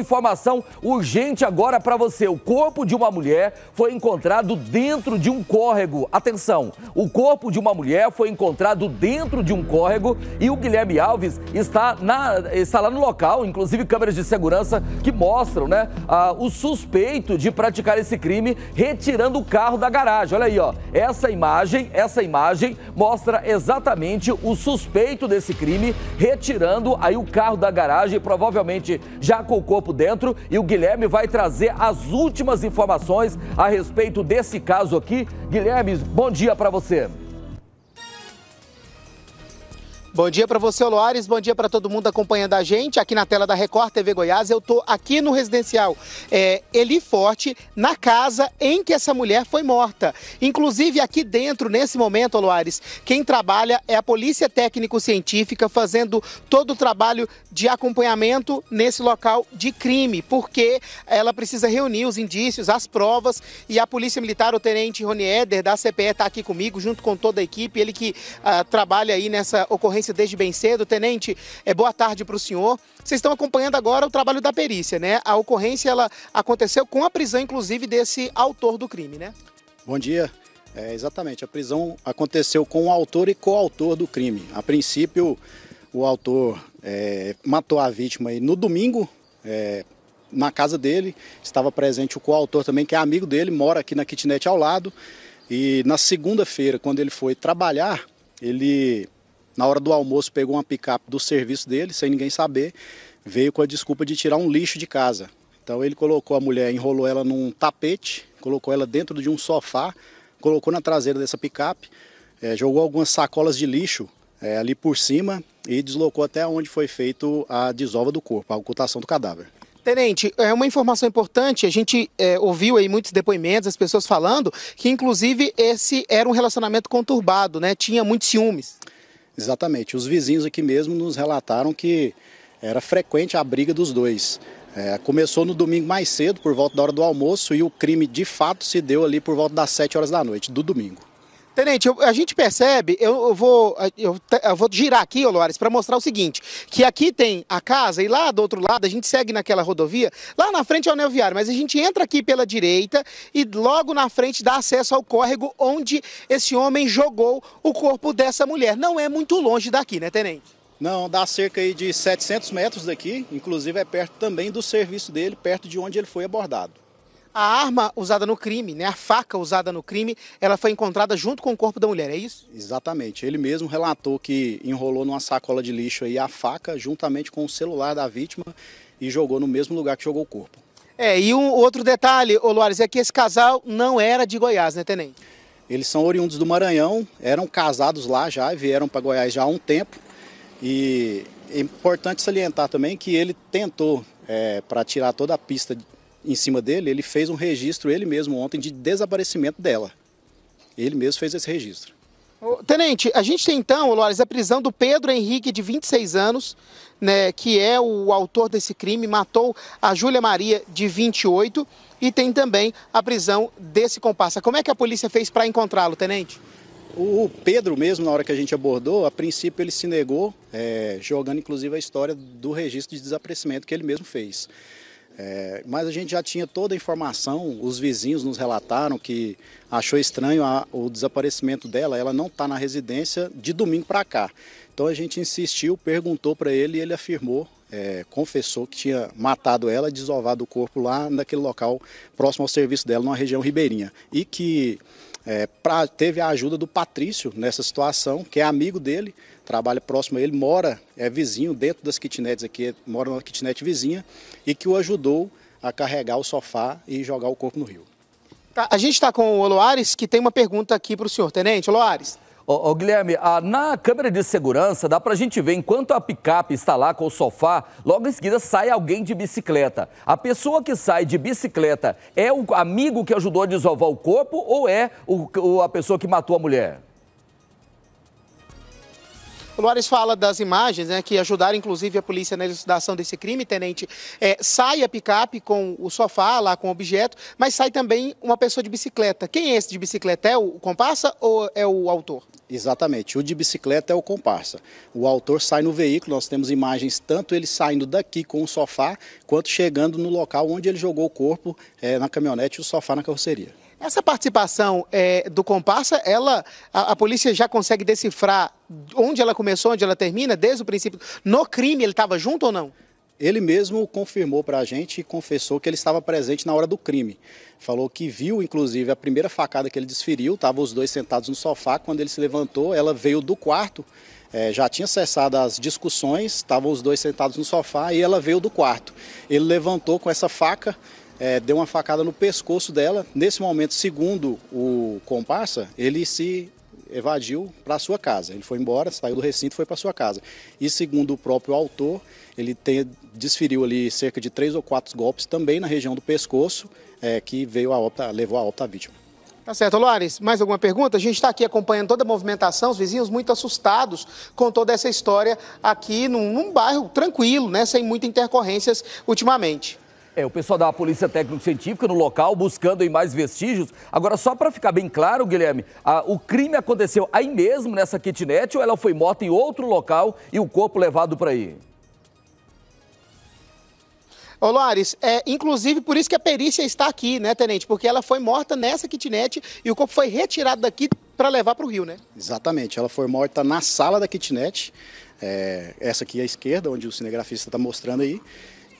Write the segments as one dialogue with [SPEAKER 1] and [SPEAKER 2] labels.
[SPEAKER 1] Informação urgente agora para você. O corpo de uma mulher foi encontrado dentro de um córrego. Atenção, o corpo de uma mulher foi encontrado dentro de um córrego e o Guilherme Alves está, na, está lá no local, inclusive câmeras de segurança que mostram né, a, o suspeito de praticar esse crime retirando o carro da garagem. Olha aí, ó. essa imagem, essa imagem mostra exatamente o suspeito desse crime retirando aí o carro da garagem, provavelmente já com o corpo corpo dentro e o Guilherme vai trazer as últimas informações a respeito desse caso aqui. Guilherme, bom dia para você.
[SPEAKER 2] Bom dia para você, Loares. Bom dia para todo mundo acompanhando a gente aqui na tela da Record TV Goiás. Eu tô aqui no residencial é, Eli Forte, na casa em que essa mulher foi morta. Inclusive aqui dentro, nesse momento, Loares, quem trabalha é a Polícia Técnico-Científica fazendo todo o trabalho de acompanhamento nesse local de crime, porque ela precisa reunir os indícios, as provas e a Polícia Militar, o Tenente Rony Eder da CPE está aqui comigo, junto com toda a equipe, ele que uh, trabalha aí nessa ocorrência audiência desde bem cedo. Tenente, é, boa tarde para o senhor. Vocês estão acompanhando agora o trabalho da perícia, né? A ocorrência ela aconteceu com a prisão, inclusive, desse autor do crime, né?
[SPEAKER 3] Bom dia. É, exatamente, a prisão aconteceu com o autor e coautor do crime. A princípio, o autor é, matou a vítima e no domingo, é, na casa dele, estava presente o coautor também, que é amigo dele, mora aqui na kitnet ao lado. E na segunda-feira, quando ele foi trabalhar, ele na hora do almoço, pegou uma picape do serviço dele, sem ninguém saber, veio com a desculpa de tirar um lixo de casa. Então ele colocou a mulher, enrolou ela num tapete, colocou ela dentro de um sofá, colocou na traseira dessa picape, é, jogou algumas sacolas de lixo é, ali por cima e deslocou até onde foi feito a desova do corpo, a ocultação do cadáver.
[SPEAKER 2] Tenente, é uma informação importante. A gente é, ouviu aí muitos depoimentos, as pessoas falando que, inclusive, esse era um relacionamento conturbado, né? Tinha
[SPEAKER 3] muitos ciúmes. Exatamente. Os vizinhos aqui mesmo nos relataram que era frequente a briga dos dois. É, começou no domingo mais cedo, por volta da hora do almoço, e o crime de fato se deu ali por volta das 7 horas da noite do domingo.
[SPEAKER 2] Tenente, a gente
[SPEAKER 3] percebe, eu, vou, eu, eu, vou girar
[SPEAKER 2] aqui, Loares, para mostrar o seguinte, que aqui tem a casa e lá do outro lado a gente segue naquela rodovia, lá na frente é o neoviário, mas a gente entra aqui pela direita e logo na frente dá acesso ao córrego onde esse homem jogou o corpo dessa mulher. Não é muito longe daqui,
[SPEAKER 3] né, Tenente? Não, dá cerca aí de 700 metros daqui, inclusive é perto também do serviço dele, perto de onde ele foi abordado. A arma usada no crime, né, a faca usada no crime, ela foi encontrada junto com o corpo da mulher, é isso? Exatamente. Ele mesmo relatou que enrolou numa sacola de lixo aí a faca juntamente com o celular da vítima e jogou no mesmo lugar que jogou o corpo. É, e um outro detalhe, Luares, é que esse casal não era de Goiás, né, Tenem? Eles são oriundos do Maranhão, eram casados lá já e vieram para Goiás já há um tempo. E é importante salientar também que ele tentou, é, para tirar toda a pista em cima dele, ele fez um registro ele mesmo ontem de desaparecimento dela. Ele mesmo fez esse registro. Tenente, a gente tem então, Lores, a prisão do
[SPEAKER 2] Pedro Henrique, de 26 anos, né, que é o autor desse crime, matou a Júlia Maria, de 28, e tem também a prisão desse comparsa. Como é que a polícia fez para encontrá-lo, tenente?
[SPEAKER 3] O Pedro mesmo, na hora que a gente abordou, a princípio ele se negou, é, jogando inclusive a história do registro de desaparecimento que ele mesmo fez. É, mas a gente já tinha toda a informação, os vizinhos nos relataram que achou estranho a, o desaparecimento dela, ela não está na residência de domingo para cá. Então a gente insistiu, perguntou para ele e ele afirmou, é, confessou que tinha matado ela, desovado o corpo lá naquele local próximo ao serviço dela, numa região ribeirinha. E que é, pra, teve a ajuda do Patrício nessa situação, que é amigo dele, trabalha próximo a ele, mora, é vizinho dentro das kitnets aqui, mora numa kitnet vizinha, e que o ajudou a carregar o sofá e jogar o corpo no rio. Tá, a gente está com o Oloares,
[SPEAKER 1] que tem uma pergunta aqui para o senhor. Tenente, Oloares, Ô, ô, Guilherme, a, ah, na câmera de segurança dá pra gente ver, enquanto a picape está lá com o sofá, logo em seguida sai alguém de bicicleta. A pessoa que sai de bicicleta é o amigo que ajudou a desovar o corpo ou é o, o a pessoa que matou a mulher?
[SPEAKER 2] O Luares fala das imagens, né, que ajudaram inclusive a polícia na elucidação desse crime, tenente. É, sai a picape com o sofá lá, com o objeto, mas sai também uma pessoa de bicicleta. Quem é esse de
[SPEAKER 3] bicicleta? É o comparsa ou é o autor? Exatamente. O de bicicleta é o comparsa. O autor sai no veículo, nós temos imagens tanto ele saindo daqui com o sofá, quanto chegando no local onde ele jogou o corpo é, na caminhonete e o sofá na carroceria. Essa participação
[SPEAKER 2] é, do comparsa, ela, a, a, polícia já consegue decifrar onde ela começou, onde ela
[SPEAKER 3] termina, desde o princípio. No crime ele estava junto ou não? Ele mesmo confirmou para a gente e confessou que ele estava presente na hora do crime. Falou que viu, inclusive, a primeira facada que ele desferiu, estavam os dois sentados no sofá. Quando ele se levantou, ela veio do quarto, é, já tinha cessado as discussões, estavam os dois sentados no sofá e ela veio do quarto. Ele levantou com essa faca, é, deu uma facada no pescoço dela. Nesse momento, segundo o comparsa, ele se evadiu para sua casa. Ele foi embora, saiu do recinto, foi para sua casa. E segundo o próprio autor, ele tem, desferiu ali cerca de três ou quatro golpes também na região do pescoço, é, que veio a óbita, levou a óbita à vítima. Tá certo,
[SPEAKER 2] Luares. Mais alguma pergunta? A gente está aqui acompanhando toda a movimentação, os vizinhos muito assustados com toda essa história aqui num, num bairro tranquilo, né? Sem muitas intercorrências ultimamente.
[SPEAKER 1] É, o pessoal da Polícia Técnico-Científica no local buscando mais vestígios. Agora, só para ficar bem claro, Guilherme, a, o crime aconteceu aí mesmo nessa kitnet ou ela foi morta em outro local e o corpo levado para aí? Ô, Loares,
[SPEAKER 2] é, inclusive por isso que a perícia está aqui, né, Tenente? Porque ela foi morta nessa kitnet e o corpo foi retirado daqui para levar para o rio, né?
[SPEAKER 3] Exatamente. Ela foi morta na sala da kitnet, é, essa aqui à esquerda, onde o cinegrafista está mostrando aí.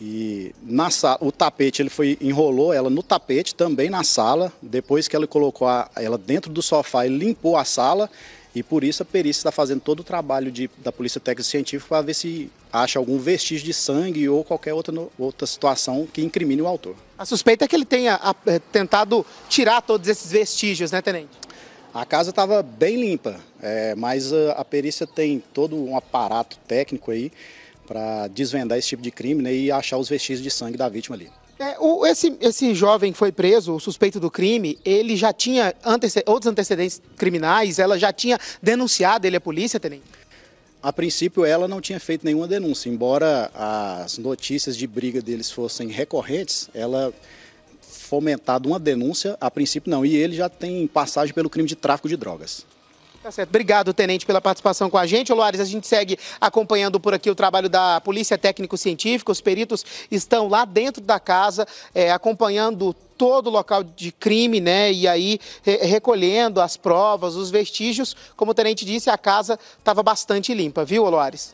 [SPEAKER 3] E na sala, o tapete ele foi enrolou ela no tapete também na sala. Depois que ela colocou a, ela dentro do sofá, ele limpou a sala e por isso a perícia está fazendo todo o trabalho de, da polícia técnica científica para ver se acha algum vestígio de sangue ou qualquer outra, outra situação que incrimine o autor. A suspeita é que ele tenha a, é, tentado tirar todos esses vestígios, né, tenente? A casa estava bem limpa, é, mas a, a perícia tem todo um aparato técnico aí para desvendar esse tipo de crime né, e achar os vestígios de sangue da vítima ali.
[SPEAKER 2] É, o, esse, esse jovem que foi preso, o suspeito do crime, ele já tinha antece outros antecedentes criminais? Ela já tinha denunciado ele à polícia, Tenente?
[SPEAKER 3] A princípio, ela não tinha feito nenhuma denúncia, embora as notícias de briga deles fossem recorrentes, ela fomentado uma denúncia, a princípio não, e ele já tem passagem pelo crime de tráfico de drogas.
[SPEAKER 2] Tá certo. Obrigado, Tenente, pela participação com a gente. Loares, a gente segue acompanhando por aqui o trabalho da Polícia Técnico-Científica. Os peritos estão lá dentro da casa, é, acompanhando todo o local de crime, né? E aí re recolhendo as provas, os vestígios. Como o Tenente disse, a casa estava bastante limpa, viu, Loares?